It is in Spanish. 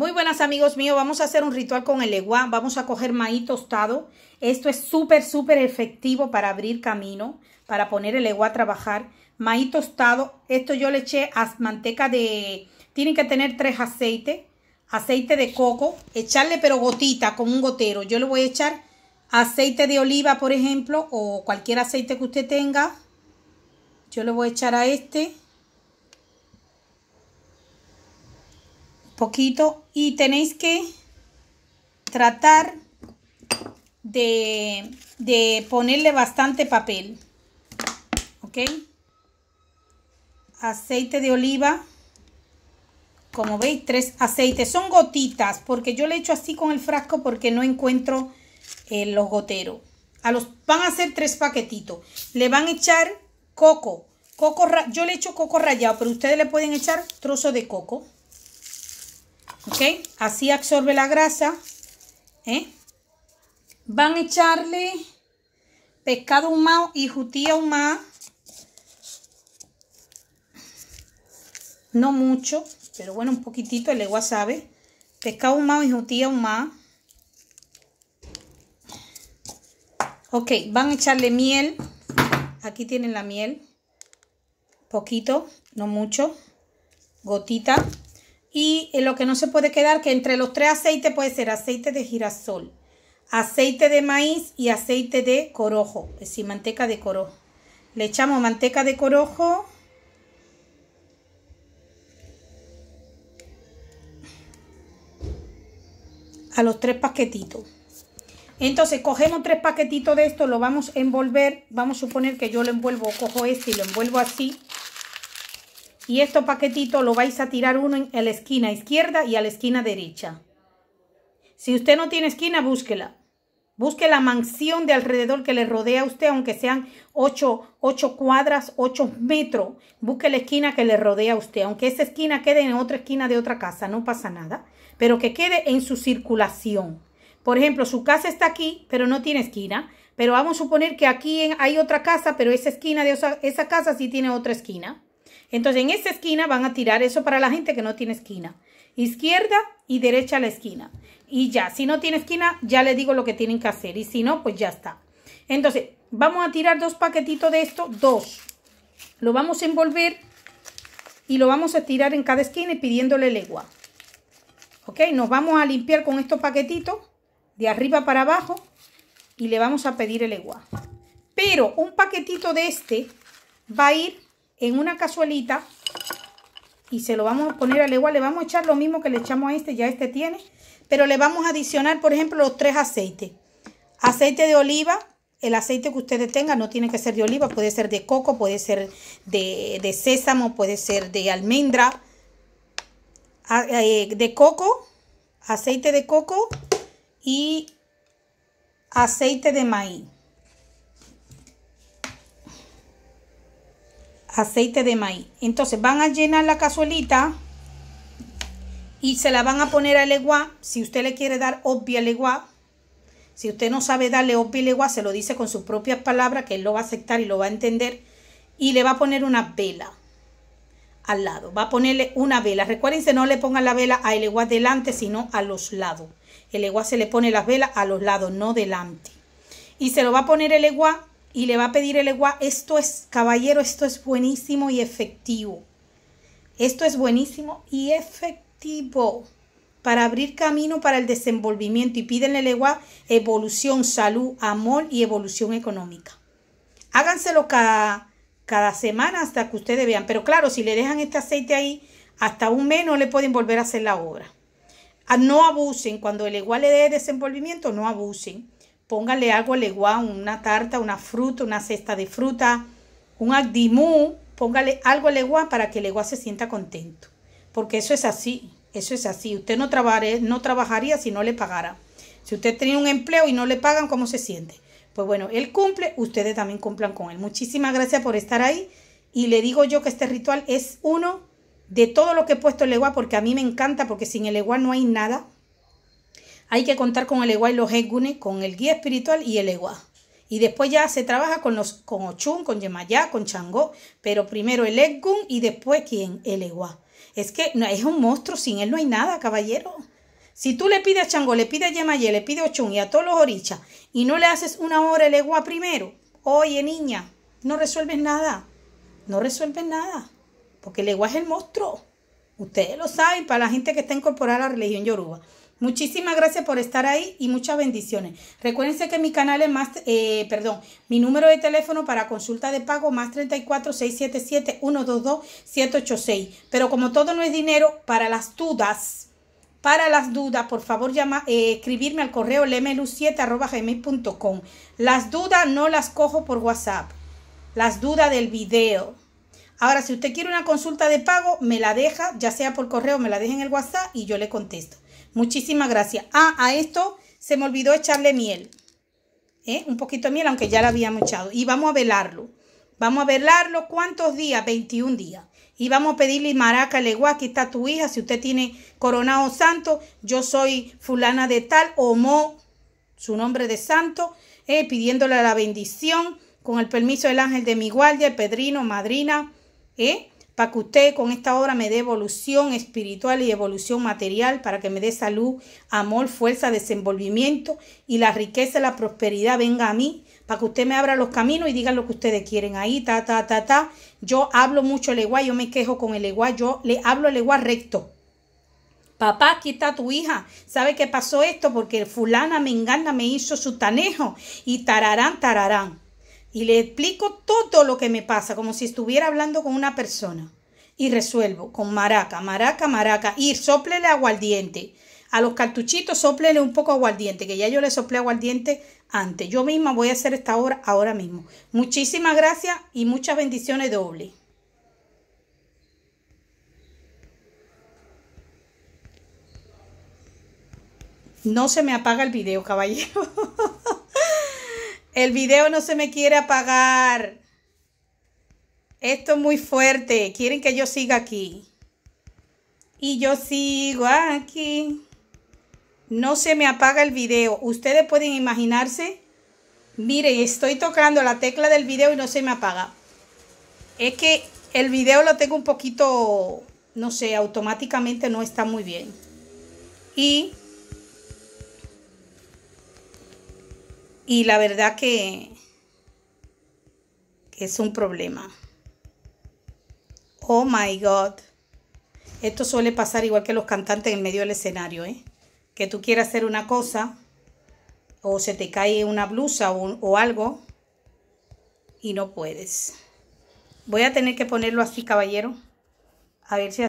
Muy buenas amigos míos, vamos a hacer un ritual con el leguá, vamos a coger maíz tostado. Esto es súper, súper efectivo para abrir camino, para poner el leguá a trabajar. Maíz tostado, esto yo le eché a manteca de... Tienen que tener tres aceites, aceite de coco, echarle pero gotita, con un gotero. Yo le voy a echar aceite de oliva, por ejemplo, o cualquier aceite que usted tenga. Yo le voy a echar a este poquito y tenéis que tratar de, ponerle bastante papel ok aceite de oliva como veis tres aceites son gotitas porque yo le echo así con el frasco porque no encuentro eh, los goteros a los van a hacer tres paquetitos le van a echar coco coco yo le echo coco rallado pero ustedes le pueden echar trozo de coco ¿Ok? Así absorbe la grasa. ¿eh? Van a echarle pescado humado y jutía humada No mucho, pero bueno, un poquitito, el agua sabe. Pescado humado y jutía humada Ok, van a echarle miel. Aquí tienen la miel. Poquito, no mucho. Gotita y eh, lo que no se puede quedar, que entre los tres aceites puede ser aceite de girasol, aceite de maíz y aceite de corojo, es decir, manteca de corojo. Le echamos manteca de corojo. A los tres paquetitos. Entonces cogemos tres paquetitos de esto, lo vamos a envolver. Vamos a suponer que yo lo envuelvo, cojo este y lo envuelvo así y estos paquetitos lo vais a tirar uno en la esquina izquierda y a la esquina derecha. Si usted no tiene esquina, búsquela. Busque la mansión de alrededor que le rodea a usted, aunque sean 8, cuadras, 8 metros. Busque la esquina que le rodea a usted, aunque esa esquina quede en otra esquina de otra casa, no pasa nada, pero que quede en su circulación. Por ejemplo, su casa está aquí, pero no tiene esquina. Pero vamos a suponer que aquí hay otra casa, pero esa esquina de esa casa sí tiene otra esquina. Entonces en esta esquina van a tirar eso para la gente que no tiene esquina. Izquierda y derecha a la esquina. Y ya, si no tiene esquina, ya le digo lo que tienen que hacer. Y si no, pues ya está. Entonces, vamos a tirar dos paquetitos de esto, dos. Lo vamos a envolver y lo vamos a tirar en cada esquina y pidiéndole legua. ¿Ok? Nos vamos a limpiar con estos paquetitos de arriba para abajo y le vamos a pedir el legua. Pero un paquetito de este va a ir en una cazuelita y se lo vamos a poner al igual. Le vamos a echar lo mismo que le echamos a este, ya este tiene. Pero le vamos a adicionar, por ejemplo, los tres aceites. Aceite de oliva, el aceite que ustedes tengan, no tiene que ser de oliva, puede ser de coco, puede ser de, de sésamo, puede ser de almendra, eh, de coco, aceite de coco y aceite de maíz. aceite de maíz. Entonces van a llenar la cazuelita y se la van a poner al leguá. Si usted le quiere dar obvia leguá, si usted no sabe darle obvia leguá, se lo dice con sus propias palabras, que él lo va a aceptar y lo va a entender. Y le va a poner una vela al lado. Va a ponerle una vela. que no le pongan la vela a eleguá delante, sino a los lados. El eguá se le pone las velas a los lados, no delante. Y se lo va a poner el eguá y le va a pedir el Eguá, esto es, caballero, esto es buenísimo y efectivo. Esto es buenísimo y efectivo para abrir camino para el desenvolvimiento y pídenle el Eguá evolución, salud, amor y evolución económica. Háganselo cada, cada semana hasta que ustedes vean. Pero claro, si le dejan este aceite ahí, hasta un mes no le pueden volver a hacer la obra. Ah, no abusen, cuando el Igual le dé desenvolvimiento, no abusen. Póngale algo al legua, una tarta, una fruta, una cesta de fruta, un agdimú, póngale algo al legua para que el se sienta contento. Porque eso es así, eso es así. Usted no, trabajaría, no trabajaría si no le pagara. Si usted tiene un empleo y no le pagan, ¿cómo se siente? Pues bueno, él cumple, ustedes también cumplan con él. Muchísimas gracias por estar ahí. Y le digo yo que este ritual es uno de todo lo que he puesto en legua, porque a mí me encanta, porque sin el legua no hay nada. Hay que contar con el Eguá y los Egunes, con el guía espiritual y el Eguá. Y después ya se trabaja con los con Ochun, con Yemayá, con Changó, pero primero el Egun y después quién, el Eguá. Es que no, es un monstruo, sin él no hay nada, caballero. Si tú le pides a Changó, le pides a Yemayé, le pides a Ochun y a todos los orichas y no le haces una hora el Eguá primero, oye niña, no resuelves nada, no resuelves nada, porque el Eguá es el monstruo. Ustedes lo saben, para la gente que está incorporada a la religión yoruba. Muchísimas gracias por estar ahí y muchas bendiciones. Recuérdense que mi canal es más, eh, perdón, mi número de teléfono para consulta de pago más 34 122 786. Pero como todo no es dinero, para las dudas, para las dudas, por favor, llama, eh, escribirme al correo lmlu gmail.com. Las dudas no las cojo por WhatsApp. Las dudas del video. Ahora, si usted quiere una consulta de pago, me la deja, ya sea por correo, me la deja en el WhatsApp y yo le contesto. Muchísimas gracias. Ah, a esto se me olvidó echarle miel. ¿Eh? Un poquito de miel, aunque ya la habíamos echado. Y vamos a velarlo. Vamos a velarlo. ¿Cuántos días? 21 días. Y vamos a pedirle maraca, legua, aquí está tu hija. Si usted tiene coronado santo, yo soy fulana de tal, o su nombre de santo, eh, pidiéndole la bendición con el permiso del ángel de mi guardia, el pedrino, madrina, ¿eh? para que usted con esta obra me dé evolución espiritual y evolución material, para que me dé salud, amor, fuerza, desenvolvimiento y la riqueza, y la prosperidad venga a mí, para que usted me abra los caminos y diga lo que ustedes quieren ahí, ta, ta, ta, ta. Yo hablo mucho el igual, yo me quejo con el eguá, yo le hablo el eguá recto. Papá, aquí está tu hija. ¿Sabe qué pasó esto? Porque fulana me engana, me hizo su tanejo y tararán, tararán y le explico todo lo que me pasa, como si estuviera hablando con una persona. Y resuelvo con maraca, maraca, maraca. Y soplele aguardiente. A los cartuchitos soplele un poco aguardiente, que ya yo le soplé aguardiente antes. Yo misma voy a hacer esta hora ahora mismo. Muchísimas gracias y muchas bendiciones dobles. No se me apaga el video, caballero. El video no se me quiere apagar. Esto es muy fuerte. Quieren que yo siga aquí. Y yo sigo aquí. No se me apaga el video. Ustedes pueden imaginarse. Miren, estoy tocando la tecla del video y no se me apaga. Es que el video lo tengo un poquito, no sé, automáticamente no está muy bien. Y Y la verdad que, es un problema. Oh my God. Esto suele pasar igual que los cantantes en medio del escenario, ¿eh? Que tú quieras hacer una cosa o se te cae una blusa o, o, algo y no puedes. Voy a tener que ponerlo así, caballero. A ver si